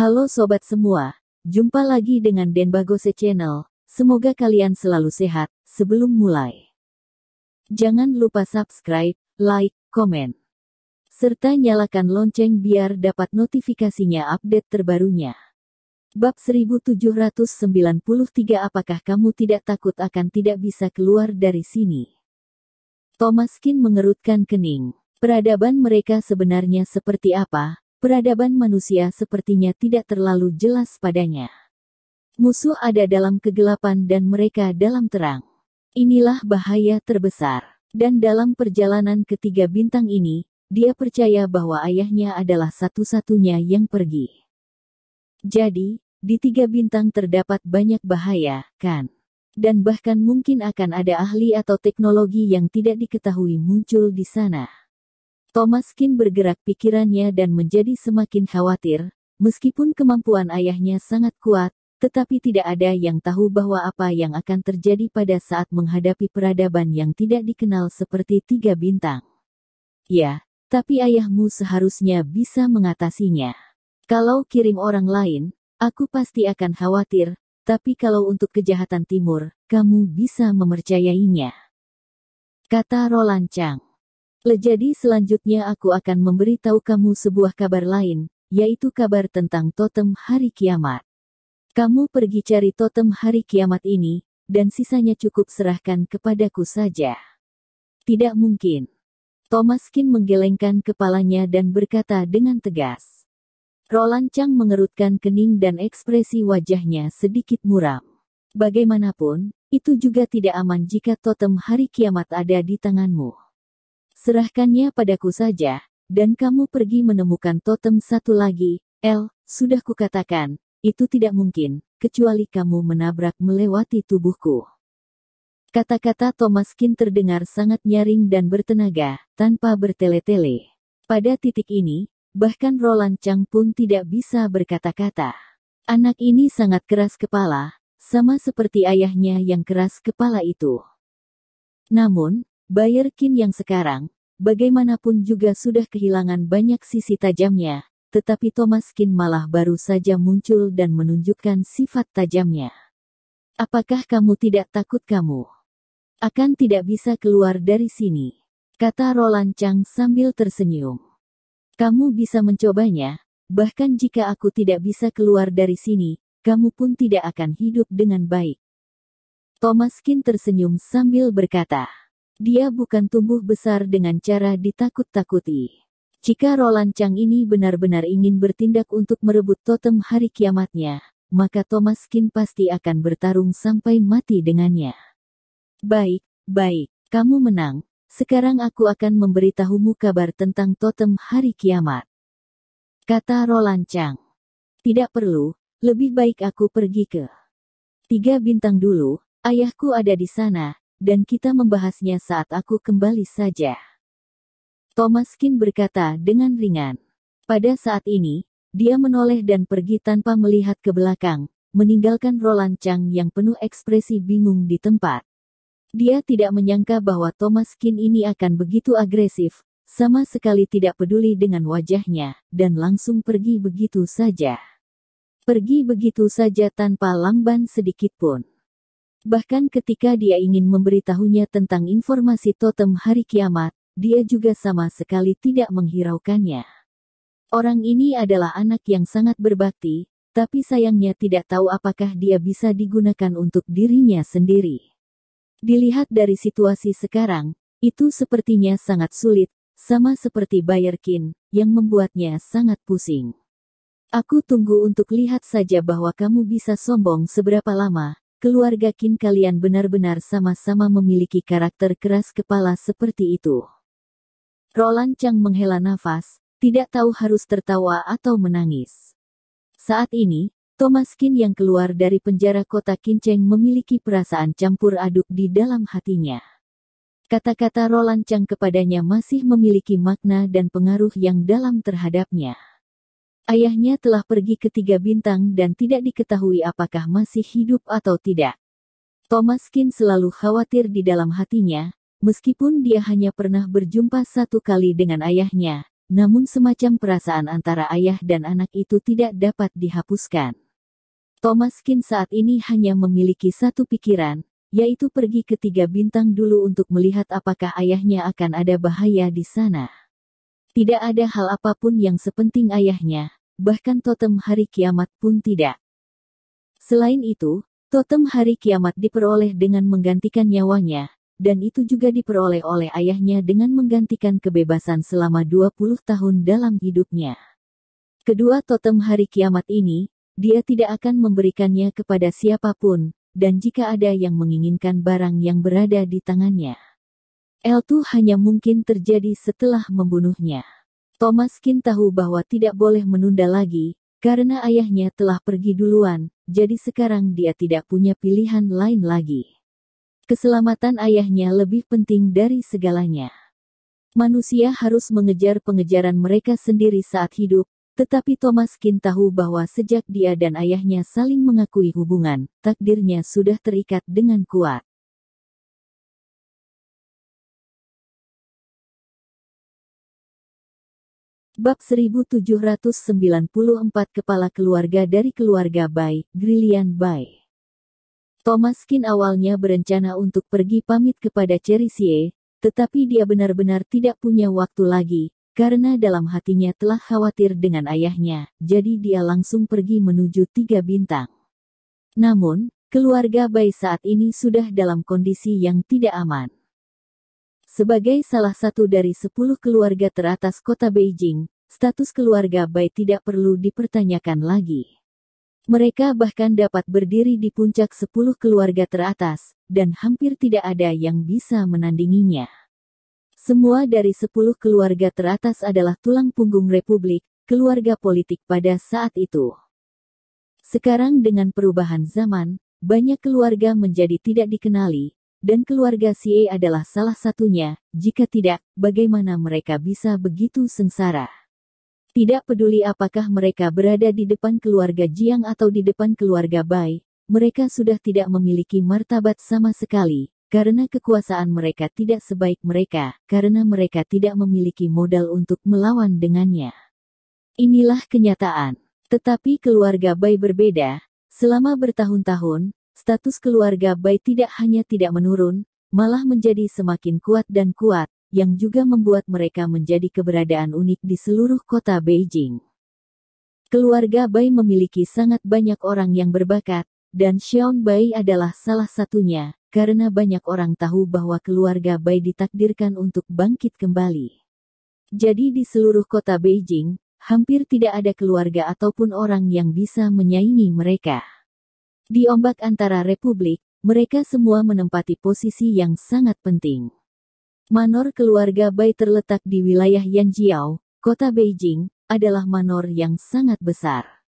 Halo sobat semua, jumpa lagi dengan Den Bagose Channel. Semoga kalian selalu sehat. Sebelum mulai, jangan lupa subscribe, like, komen, serta nyalakan lonceng biar dapat notifikasinya update terbarunya. Bab 1793 Apakah kamu tidak takut akan tidak bisa keluar dari sini? Thomas Kin mengerutkan kening. Peradaban mereka sebenarnya seperti apa? Peradaban manusia sepertinya tidak terlalu jelas padanya. Musuh ada dalam kegelapan dan mereka dalam terang. Inilah bahaya terbesar. Dan dalam perjalanan ketiga bintang ini, dia percaya bahwa ayahnya adalah satu-satunya yang pergi. Jadi, di tiga bintang terdapat banyak bahaya, kan? Dan bahkan mungkin akan ada ahli atau teknologi yang tidak diketahui muncul di sana. Thomas Kin bergerak pikirannya dan menjadi semakin khawatir, meskipun kemampuan ayahnya sangat kuat, tetapi tidak ada yang tahu bahwa apa yang akan terjadi pada saat menghadapi peradaban yang tidak dikenal seperti tiga bintang. Ya, tapi ayahmu seharusnya bisa mengatasinya. Kalau kirim orang lain, aku pasti akan khawatir, tapi kalau untuk kejahatan timur, kamu bisa memercayainya. Kata Roland Chang. Lejadi selanjutnya aku akan memberitahu kamu sebuah kabar lain, yaitu kabar tentang totem hari kiamat. Kamu pergi cari totem hari kiamat ini, dan sisanya cukup serahkan kepadaku saja. Tidak mungkin. Thomas Kin menggelengkan kepalanya dan berkata dengan tegas. Roland Chang mengerutkan kening dan ekspresi wajahnya sedikit muram. Bagaimanapun, itu juga tidak aman jika totem hari kiamat ada di tanganmu. Serahkannya padaku saja, dan kamu pergi menemukan totem satu lagi, El, sudah kukatakan, itu tidak mungkin, kecuali kamu menabrak melewati tubuhku. Kata-kata Thomas Kin terdengar sangat nyaring dan bertenaga, tanpa bertele-tele. Pada titik ini, bahkan Roland Chang pun tidak bisa berkata-kata. Anak ini sangat keras kepala, sama seperti ayahnya yang keras kepala itu. Namun, Bayerkin yang sekarang, bagaimanapun juga sudah kehilangan banyak sisi tajamnya, tetapi Thomas Kin malah baru saja muncul dan menunjukkan sifat tajamnya. Apakah kamu tidak takut kamu akan tidak bisa keluar dari sini? Kata Roland Chang sambil tersenyum. Kamu bisa mencobanya, bahkan jika aku tidak bisa keluar dari sini, kamu pun tidak akan hidup dengan baik. Thomas Kin tersenyum sambil berkata, dia bukan tumbuh besar dengan cara ditakut-takuti. Jika Roland Chang ini benar-benar ingin bertindak untuk merebut totem hari kiamatnya, maka Thomas Kin pasti akan bertarung sampai mati dengannya. Baik, baik, kamu menang. Sekarang aku akan memberitahumu kabar tentang totem hari kiamat. Kata Roland Chang. Tidak perlu, lebih baik aku pergi ke tiga bintang dulu, ayahku ada di sana, dan kita membahasnya saat aku kembali saja. Thomas Kim berkata dengan ringan. Pada saat ini, dia menoleh dan pergi tanpa melihat ke belakang, meninggalkan Roland Chang yang penuh ekspresi bingung di tempat. Dia tidak menyangka bahwa Thomas Kim ini akan begitu agresif, sama sekali tidak peduli dengan wajahnya, dan langsung pergi begitu saja. Pergi begitu saja tanpa lamban sedikit pun. Bahkan ketika dia ingin memberitahunya tentang informasi totem hari kiamat, dia juga sama sekali tidak menghiraukannya. Orang ini adalah anak yang sangat berbakti, tapi sayangnya tidak tahu apakah dia bisa digunakan untuk dirinya sendiri. Dilihat dari situasi sekarang, itu sepertinya sangat sulit, sama seperti Bayerkin, yang membuatnya sangat pusing. Aku tunggu untuk lihat saja bahwa kamu bisa sombong seberapa lama, keluarga Kin kalian benar-benar sama-sama memiliki karakter keras kepala seperti itu. Roland Chang menghela nafas, tidak tahu harus tertawa atau menangis. Saat ini, Thomas Kin yang keluar dari penjara kota Kinceng memiliki perasaan campur aduk di dalam hatinya. Kata-kata Roland Chang kepadanya masih memiliki makna dan pengaruh yang dalam terhadapnya. Ayahnya telah pergi ke tiga bintang dan tidak diketahui apakah masih hidup atau tidak. Thomas Kin selalu khawatir di dalam hatinya, meskipun dia hanya pernah berjumpa satu kali dengan ayahnya, namun semacam perasaan antara ayah dan anak itu tidak dapat dihapuskan. Thomas Kin saat ini hanya memiliki satu pikiran, yaitu pergi ke tiga bintang dulu untuk melihat apakah ayahnya akan ada bahaya di sana. Tidak ada hal apapun yang sepenting ayahnya, bahkan totem hari kiamat pun tidak. Selain itu, totem hari kiamat diperoleh dengan menggantikan nyawanya, dan itu juga diperoleh oleh ayahnya dengan menggantikan kebebasan selama 20 tahun dalam hidupnya. Kedua totem hari kiamat ini, dia tidak akan memberikannya kepada siapapun, dan jika ada yang menginginkan barang yang berada di tangannya L2 hanya mungkin terjadi setelah membunuhnya. Thomas Kin tahu bahwa tidak boleh menunda lagi, karena ayahnya telah pergi duluan, jadi sekarang dia tidak punya pilihan lain lagi. Keselamatan ayahnya lebih penting dari segalanya. Manusia harus mengejar pengejaran mereka sendiri saat hidup, tetapi Thomas Kin tahu bahwa sejak dia dan ayahnya saling mengakui hubungan, takdirnya sudah terikat dengan kuat. Bab 1794 Kepala Keluarga dari Keluarga Bai, Grillian Bai. Thomas Kin awalnya berencana untuk pergi pamit kepada Cherisie, tetapi dia benar-benar tidak punya waktu lagi, karena dalam hatinya telah khawatir dengan ayahnya, jadi dia langsung pergi menuju tiga bintang. Namun, keluarga Bai saat ini sudah dalam kondisi yang tidak aman. Sebagai salah satu dari sepuluh keluarga teratas kota Beijing, status keluarga Bai tidak perlu dipertanyakan lagi. Mereka bahkan dapat berdiri di puncak sepuluh keluarga teratas, dan hampir tidak ada yang bisa menandinginya. Semua dari sepuluh keluarga teratas adalah tulang punggung Republik, keluarga politik pada saat itu. Sekarang dengan perubahan zaman, banyak keluarga menjadi tidak dikenali, dan keluarga CA adalah salah satunya, jika tidak, bagaimana mereka bisa begitu sengsara? Tidak peduli apakah mereka berada di depan keluarga Jiang atau di depan keluarga Bai, mereka sudah tidak memiliki martabat sama sekali, karena kekuasaan mereka tidak sebaik mereka, karena mereka tidak memiliki modal untuk melawan dengannya. Inilah kenyataan. Tetapi keluarga Bai berbeda, Selama bertahun-tahun, status keluarga Bai tidak hanya tidak menurun, malah menjadi semakin kuat dan kuat, yang juga membuat mereka menjadi keberadaan unik di seluruh kota Beijing. Keluarga Bai memiliki sangat banyak orang yang berbakat, dan Xiong Bai adalah salah satunya, karena banyak orang tahu bahwa keluarga Bai ditakdirkan untuk bangkit kembali. Jadi di seluruh kota Beijing, hampir tidak ada keluarga ataupun orang yang bisa menyaingi mereka. Di ombak antara republik, mereka semua menempati posisi yang sangat penting. Manor keluarga Bai terletak di wilayah Yanjiao, kota Beijing, adalah manor yang sangat besar.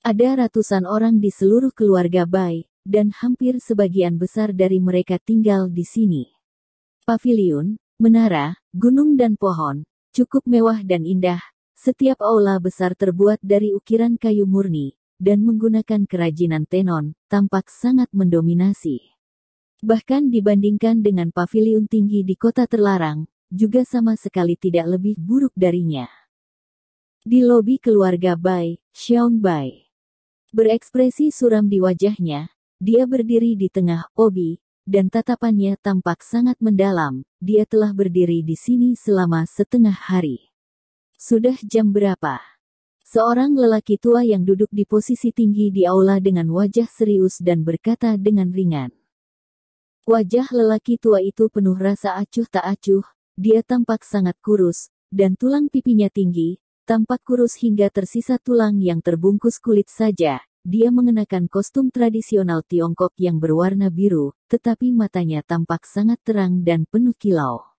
Ada ratusan orang di seluruh keluarga Bai, dan hampir sebagian besar dari mereka tinggal di sini. Paviliun, menara, gunung dan pohon, cukup mewah dan indah, setiap aula besar terbuat dari ukiran kayu murni, dan menggunakan kerajinan tenon, tampak sangat mendominasi. Bahkan dibandingkan dengan pavilion tinggi di kota terlarang, juga sama sekali tidak lebih buruk darinya. Di lobi keluarga Bai, Xiong Bai. Berekspresi suram di wajahnya, dia berdiri di tengah obi, dan tatapannya tampak sangat mendalam. Dia telah berdiri di sini selama setengah hari. Sudah jam berapa? Seorang lelaki tua yang duduk di posisi tinggi di aula dengan wajah serius dan berkata dengan ringan. Wajah lelaki tua itu penuh rasa acuh tak acuh, dia tampak sangat kurus, dan tulang pipinya tinggi, tampak kurus hingga tersisa tulang yang terbungkus kulit saja. Dia mengenakan kostum tradisional Tiongkok yang berwarna biru, tetapi matanya tampak sangat terang dan penuh kilau.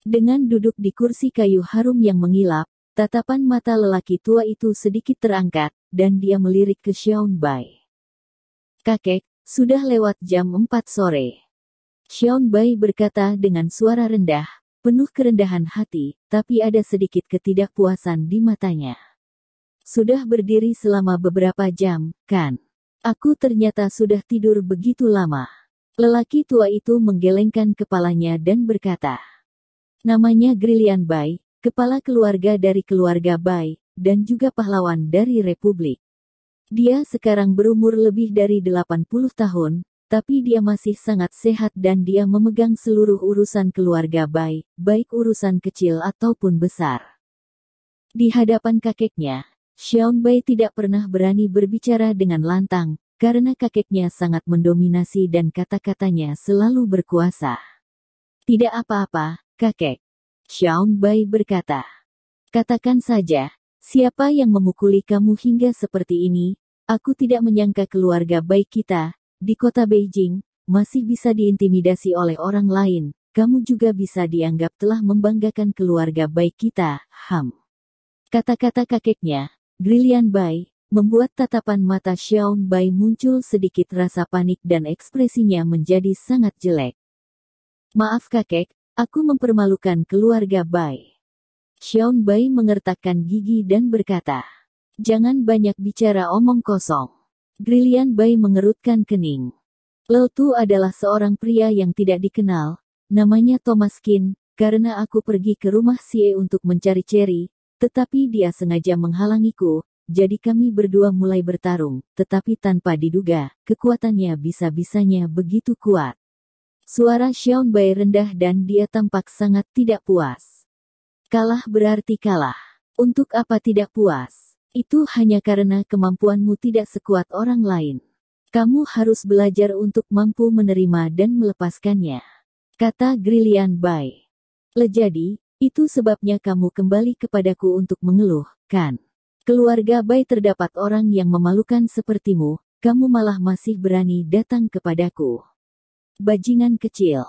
Dengan duduk di kursi kayu harum yang mengilap, Tatapan mata lelaki tua itu sedikit terangkat, dan dia melirik ke Xiong Bai. Kakek, sudah lewat jam 4 sore. Xiong Bai berkata dengan suara rendah, penuh kerendahan hati, tapi ada sedikit ketidakpuasan di matanya. Sudah berdiri selama beberapa jam, kan? Aku ternyata sudah tidur begitu lama. Lelaki tua itu menggelengkan kepalanya dan berkata, Namanya Grilian Bai, kepala keluarga dari keluarga Bai, dan juga pahlawan dari Republik. Dia sekarang berumur lebih dari 80 tahun, tapi dia masih sangat sehat dan dia memegang seluruh urusan keluarga Bai, baik urusan kecil ataupun besar. Di hadapan kakeknya, Xiong Bai tidak pernah berani berbicara dengan lantang, karena kakeknya sangat mendominasi dan kata-katanya selalu berkuasa. Tidak apa-apa, kakek, Xiaong Bai berkata. Katakan saja, siapa yang memukuli kamu hingga seperti ini, aku tidak menyangka keluarga baik kita, di kota Beijing, masih bisa diintimidasi oleh orang lain, kamu juga bisa dianggap telah membanggakan keluarga baik kita, Ham. Kata-kata kakeknya, Brilian Bai, membuat tatapan mata Xiao Bai muncul sedikit rasa panik dan ekspresinya menjadi sangat jelek. Maaf kakek, Aku mempermalukan keluarga Bai. Xiong Bai mengertakkan gigi dan berkata, Jangan banyak bicara omong kosong. Grilian Bai mengerutkan kening. Leltu adalah seorang pria yang tidak dikenal, namanya Thomas Kin, karena aku pergi ke rumah Sie untuk mencari Cherry, tetapi dia sengaja menghalangiku, jadi kami berdua mulai bertarung, tetapi tanpa diduga, kekuatannya bisa-bisanya begitu kuat. Suara Xiong Bai rendah dan dia tampak sangat tidak puas. Kalah berarti kalah. Untuk apa tidak puas? Itu hanya karena kemampuanmu tidak sekuat orang lain. Kamu harus belajar untuk mampu menerima dan melepaskannya. Kata Grillian Bai. Lejadi, itu sebabnya kamu kembali kepadaku untuk mengeluh, kan? Keluarga Bai terdapat orang yang memalukan sepertimu, kamu malah masih berani datang kepadaku. Bajingan kecil.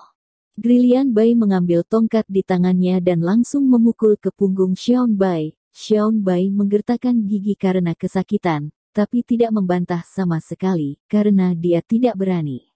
Grilian Bai mengambil tongkat di tangannya dan langsung memukul ke punggung Xiaon Bai. Xiaon Bai menggertakkan gigi karena kesakitan, tapi tidak membantah sama sekali, karena dia tidak berani.